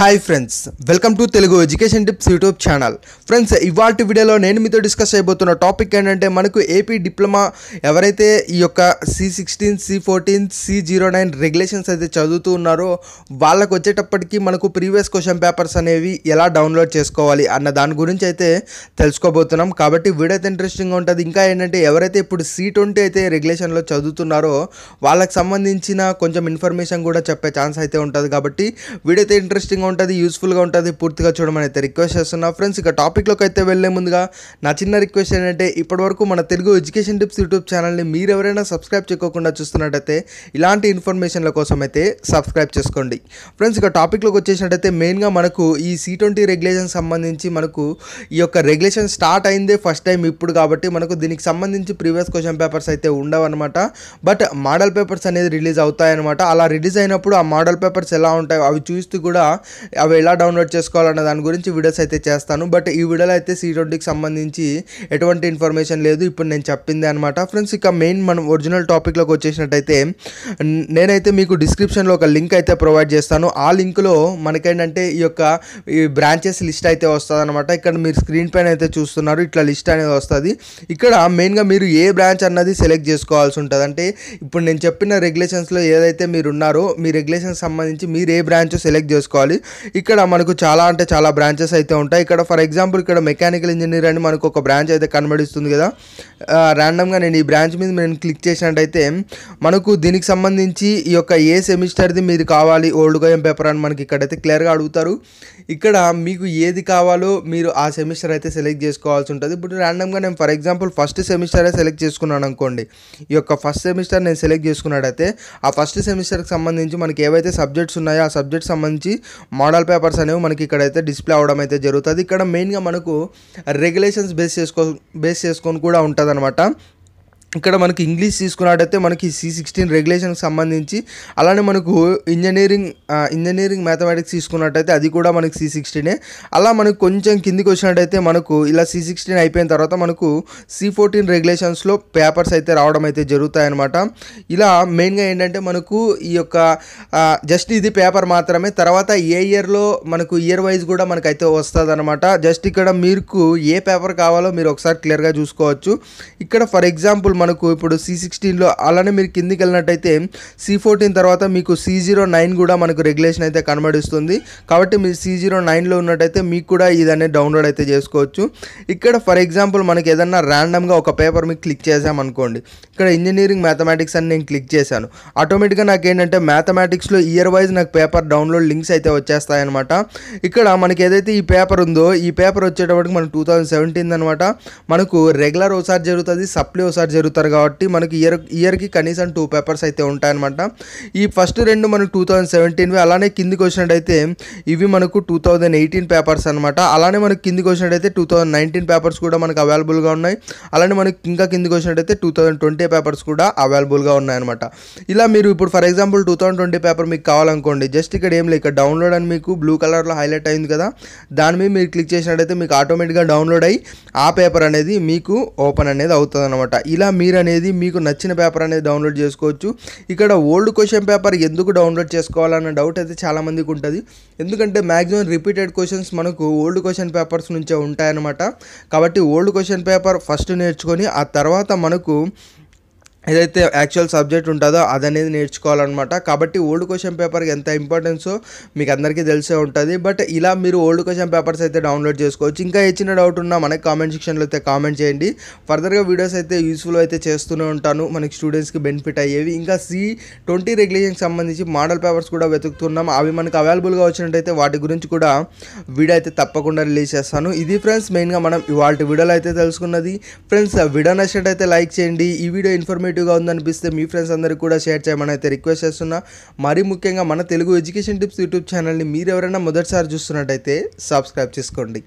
hi friends welcome to Telugu education tips YouTube channel friends ఇవాటి వీడియోలో నేను మీతో డిస్కస్ చేయబోతున్న టాపిక్ ఏంటంటే మనకు ఏపీ డిప్లొమా ఎవరైతే ఈ యొక్క C sixteen C fourteen C zero nine regulations అయితే చదువుతూ ఉన్నారో వాళ్ళకు వచ్చేటప్పటికీ మనకు ప్రీవియస్ క్వశ్చన్ పేపర్స్ అనేవి ఎలా డౌన్లోడ్ చేసుకోవాలి అన్న దాని గురించి అయితే తెలుసుకోబోతున్నాం కాబట్టి వీడియో అయితే ఇంట్రెస్టింగ్గా ఉంటుంది ఇంకా ఏంటంటే ఎవరైతే ఇప్పుడు సి ట్వంటీ అయితే రెగ్యులేషన్లో చదువుతున్నారో వాళ్ళకి సంబంధించిన కొంచెం ఇన్ఫర్మేషన్ కూడా చెప్పే ఛాన్స్ అయితే ఉంటుంది కాబట్టి వీడియో అయితే ఇంట్రెస్టింగ్ ఉంటుంది యూస్ఫుల్గా ఉంటుంది పూర్తిగా చూడమని అయితే రిక్వెస్ట్ చేస్తున్నా ఫ్రెండ్స్ ఇక టాపిక్లోకి అయితే వెళ్ళే ముందుగా నా చిన్న రిక్వెస్ట్ ఏంటంటే ఇప్పటివరకు మన తెలుగు ఎడ్యుకేషన్ టిప్స్ యూట్యూబ్ ఛానల్ని మీరు ఎవరైనా సబ్స్క్రైబ్ చేసుకోకుండా చూస్తున్నట్టయితే ఇలాంటి ఇన్ఫర్మేషన్ల కోసం అయితే సబ్స్క్రైబ్ చేసుకోండి ఫ్రెండ్స్ ఇక టాపిక్లోకి వచ్చేసినట్టయితే మెయిన్గా మనకు ఈ సి ట్వంటీ రెగ్యులేషన్ సంబంధించి మనకు ఈ యొక్క రెగ్యులేషన్ స్టార్ట్ అయిందే ఫస్ట్ టైం ఇప్పుడు కాబట్టి మనకు దీనికి సంబంధించి ప్రీవియస్ క్వశ్చన్ పేపర్స్ అయితే ఉండవు అనమాట బట్ మోడల్ పేపర్స్ అనేది రిలీజ్ అవుతాయన్నమాట అలా రిలీజ్ అయినప్పుడు ఆ మోడల్ పేపర్స్ ఎలా ఉంటాయో అవి చూస్తూ కూడా అవి ఎలా డౌన్లోడ్ చేసుకోవాలన్న దాని గురించి వీడియోస్ అయితే చేస్తాను బట్ ఈ వీడియోలో అయితే సి ట్వంటీకి సంబంధించి ఎటువంటి ఇన్ఫర్మేషన్ లేదు ఇప్పుడు నేను చెప్పింది అనమాట ఫ్రెండ్స్ ఇక మెయిన్ మనం ఒరిజినల్ టాపిక్లోకి వచ్చేసినట్టయితే నేనైతే మీకు డిస్క్రిప్షన్లో ఒక లింక్ అయితే ప్రొవైడ్ చేస్తాను ఆ లింక్లో మనకేంటంటే ఈ యొక్క ఈ బ్రాంచెస్ లిస్ట్ అయితే వస్తుంది అనమాట ఇక్కడ మీరు స్క్రీన్ పైన అయితే చూస్తున్నారు ఇట్లా లిస్ట్ అనేది వస్తుంది ఇక్కడ మెయిన్గా మీరు ఏ బ్రాంచ్ అన్నది సెలెక్ట్ చేసుకోవాల్సి ఉంటుంది అంటే ఇప్పుడు నేను చెప్పిన రెగ్యులేషన్స్లో ఏదైతే మీరు ఉన్నారో మీ రెగ్యులేషన్స్ సంబంధించి మీరు ఏ బ్రాంచ్ సెలెక్ట్ చేసుకోవాలి ఇక్కడ మనకు చాలా అంటే చాలా బ్రాంచెస్ అయితే ఉంటాయి ఇక్కడ ఫర్ ఎగ్జాంపుల్ ఇక్కడ మెకానికల్ ఇంజనీర్ అని మనకు ఒక బ్రాంచ్ అయితే కనబడిస్తుంది కదా ర్యాండమ్గా నేను ఈ బ్రాంచ్ మీద నేను క్లిక్ చేసినట్టయితే మనకు దీనికి సంబంధించి ఈ యొక్క ఏ సెమిస్టర్ది మీరు కావాలి ఓల్డ్ గోయం పేపర్ అని మనకి ఇక్కడైతే క్లియర్గా అడుగుతారు ఇక్కడ మీకు ఏది కావాలో మీరు ఆ సెమిస్టర్ అయితే సెలెక్ట్ చేసుకోవాల్సి ఉంటుంది ఇప్పుడు ర్యాండమ్గా నేను ఫర్ ఎగ్జాంపుల్ ఫస్ట్ సెమిస్టరే సెలెక్ట్ చేసుకున్నాను అనుకోండి ఈ యొక్క ఫస్ట్ సెమిస్టర్ నేను సెలెక్ట్ చేసుకున్నాడైతే ఆ ఫస్ట్ సెమిస్టర్కి సంబంధించి మనకి ఏవైతే సబ్జెక్ట్స్ ఉన్నాయో ఆ సబ్జెక్ట్ సంబంధించి మోడల్ పేపర్స్ అనేవి మనకి ఇక్కడైతే డిస్ప్లే అవడం అయితే జరుగుతుంది ఇక్కడ మెయిన్గా మనకు రెగ్యులేషన్స్ బేస్ చేసుకో బేస్ చేసుకొని కూడా ఉంటుంది ఇక్కడ మనకి ఇంగ్లీష్ తీసుకున్నట్టయితే మనకి సి సిక్స్టీన్ రెగ్యులేషన్కి సంబంధించి అలానే మనకు ఇంజనీరింగ్ ఇంజనీరింగ్ మ్యాథమెటిక్స్ తీసుకున్నట్టయితే అది కూడా మనకి సి సిక్స్టీనే అలా మనకు కొంచెం కిందికి వచ్చినట్టయితే మనకు ఇలా సి సిక్స్టీన్ అయిపోయిన తర్వాత మనకు సి ఫోర్టీన్ రెగ్యులేషన్స్లో పేపర్స్ అయితే రావడం అయితే జరుగుతాయన్నమాట ఇలా మెయిన్గా ఏంటంటే మనకు ఈ యొక్క జస్ట్ ఇది పేపర్ మాత్రమే తర్వాత ఏ ఇయర్లో మనకు ఇయర్ వైజ్ కూడా మనకైతే వస్తుంది అనమాట జస్ట్ ఇక్కడ మీకు ఏ పేపర్ కావాలో మీరు ఒకసారి క్లియర్గా చూసుకోవచ్చు ఇక్కడ ఫర్ ఎగ్జాంపుల్ మనకు ఇప్పుడు సి సిక్స్టీన్లో అలానే మీరు కిందికి వెళ్ళినట్టయితే సి ఫోర్టీన్ తర్వాత మీకు సి జీరో నైన్ కూడా మనకు రెగ్యులేషన్ అయితే కనబడిస్తుంది కాబట్టి మీరు సి జీరో నైన్లో ఉన్నట్టయితే మీకు కూడా ఇదనే డౌన్లోడ్ అయితే చేసుకోవచ్చు ఇక్కడ ఫర్ ఎగ్జాంపుల్ మనకి ఏదన్నా ర్యాండమ్గా ఒక పేపర్ మీకు క్లిక్ చేసామనుకోండి ఇక్కడ ఇంజనీరింగ్ మ్యాథమెటిక్స్ అని నేను క్లిక్ చేశాను ఆటోమేటిక్గా నాకు ఏంటంటే మ్యాథమెటిక్స్లో ఇయర్ వైజ్ నాకు పేపర్ డౌన్లోడ్ లింక్స్ అయితే వచ్చేస్తాయన్నమాట ఇక్కడ మనకి ఏదైతే ఈ పేపర్ ఉందో ఈ పేపర్ వచ్చేటప్పటికి మనకు టూ థౌజండ్ సెవెంటీన్ అనమాట మనకు రెగ్యులర్ ఒకసారి జరుగుతుంది సప్లీ ఒకసారి జరుగుతుంది అడుగుతారు కాబట్టి మనకి ఇయర్ ఇయర్కి కనీసం టూ పేపర్స్ అయితే ఉంటాయన్నమాట ఈ ఫస్ట్ రెండు మనకు టూ థౌజండ్ సెవెంటీన్వి అలానే కిందికి వచ్చినట్టయితే ఇవి మనకు టూ థౌజండ్ ఎయిటీన్ పేపర్స్ అనమాట అలానే మనకు కిందికి వచ్చినట్టయితే టూ థౌజండ్ నైన్టీన్ పేపర్స్ కూడా మనకు అవైలబుల్గా ఉన్నాయి అలానే మనకి ఇంకా కిందికి వచ్చినట్టయితే టూ థౌజండ్ ట్వంటీ పేపర్స్ కూడా అవైలబుల్గా ఉన్నాయన్నమాట ఇలా మీరు ఇప్పుడు for example two thousand twenty paper మీకు కావాలనుకోండి జస్ట్ ఇక్కడ ఏం లేక డౌన్లోడ్ అని మీకు బ్లూ కలర్లో హైలైట్ అయింది కదా దాని మీద మీరు క్లిక్ చేసినట్టయితే మీకు ఆటోమేటిక్గా డౌన్లోడ్ అయ్యి ఆ పేపర్ అనేది మీకు ఓపెన్ అనేది అవుతుంది అనమాట ఇలా మీరు అనేది మీకు నచ్చిన పేపర్ అనేది డౌన్లోడ్ చేసుకోవచ్చు ఇక్కడ ఓల్డ్ క్వశ్చన్ పేపర్ ఎందుకు డౌన్లోడ్ చేసుకోవాలన్న డౌట్ అయితే చాలామందికి ఉంటుంది ఎందుకంటే మ్యాక్సిమం రిపీటెడ్ క్వశ్చన్స్ మనకు ఓల్డ్ క్వశ్చన్ పేపర్స్ నుంచే ఉంటాయన్నమాట కాబట్టి ఓల్డ్ క్వశ్చన్ పేపర్ ఫస్ట్ నేర్చుకొని ఆ తర్వాత మనకు ఏదైతే యాక్చువల్ సబ్జెక్ట్ ఉంటుందో అదనేది నేర్చుకోవాలన్నమాట కాబట్టి ఓల్డ్ క్వశ్చన్ పేపర్కి ఎంత ఇంపార్టెన్సో మీకు అందరికీ తెలిసే ఉంటుంది బట్ ఇలా మీరు ఓల్డ్ క్వశ్చన్ పేపర్స్ అయితే డౌన్లోడ్ చేసుకోవచ్చు ఇంకా ఏ చిన్న డౌట్ ఉన్నా మనకి కామెంట్ సెక్షన్లో అయితే కామెంట్ చేయండి ఫర్దర్గా వీడియోస్ అయితే యూస్ఫుల్ అయితే చేస్తూనే ఉంటాను మనకి స్టూడెంట్స్కి బెనిఫిట్ అయ్యేవి ఇంకా సి ట్వంటీ రెగ్యులేషన్కి సంబంధించి మోడల్ పేపర్స్ కూడా వెతుకుతున్నాం అవి మనకు అవైలబుల్గా వచ్చినట్టయితే వాటి గురించి కూడా వీడియో అయితే తప్పకుండా రిలీజ్ చేస్తాను ఇది ఫ్రెండ్స్ మెయిన్గా మనం వాటి వీడియోలో అయితే తెలుసుకున్నది ఫ్రెండ్స్ వీడియో నచ్చినట్టయితే లైక్ చేయండి ఈ వీడియో ఇన్ఫర్మేటివ్ ఇన్ఫర్మేటివ్గా ఉందనిపిస్తే మీ ఫ్రెండ్స్ అందరికీ కూడా షేర్ చేయమని అయితే రిక్వెస్ట్ చేస్తున్నా మరీ ముఖ్యంగా మన తెలుగు ఎడ్యుకేషన్ టిప్స్ యూట్యూబ్ ఛానల్ని మీరు ఎవరైనా మొదటిసారి చూస్తున్నట్టయితే సబ్స్క్రైబ్ చేసుకోండి